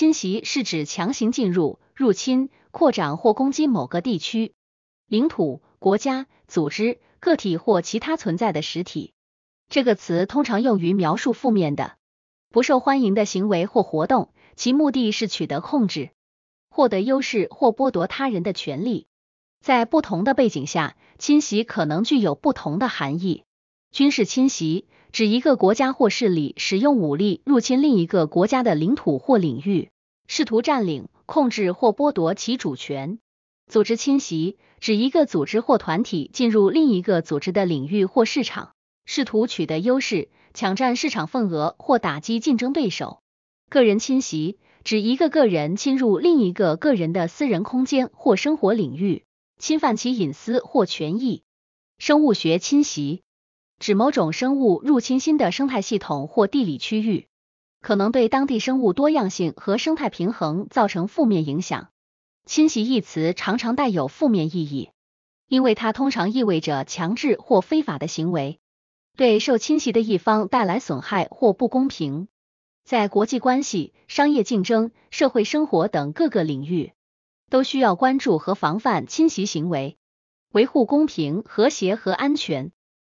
侵袭是指强行进入、入侵、扩展或攻击某个地区、领土、国家、组织、个体或其他存在的实体。这个词通常用于描述负面的、不受欢迎的行为或活动，其目的是取得控制、获得优势或剥夺他人的权利。在不同的背景下，侵袭可能具有不同的含义。军事侵袭指一个国家或势力使用武力入侵另一个国家的领土或领域，试图占领、控制或剥夺其主权。组织侵袭指一个组织或团体进入另一个组织的领域或市场，试图取得优势、抢占市场份额或打击竞争对手。个人侵袭指一个个人侵入另一个个人的私人空间或生活领域，侵犯其隐私或权益。生物学侵袭。指某种生物入侵新的生态系统或地理区域，可能对当地生物多样性和生态平衡造成负面影响。侵袭一词常常带有负面意义，因为它通常意味着强制或非法的行为，对受侵袭的一方带来损害或不公平。在国际关系、商业竞争、社会生活等各个领域，都需要关注和防范侵袭行为，维护公平、和谐和安全。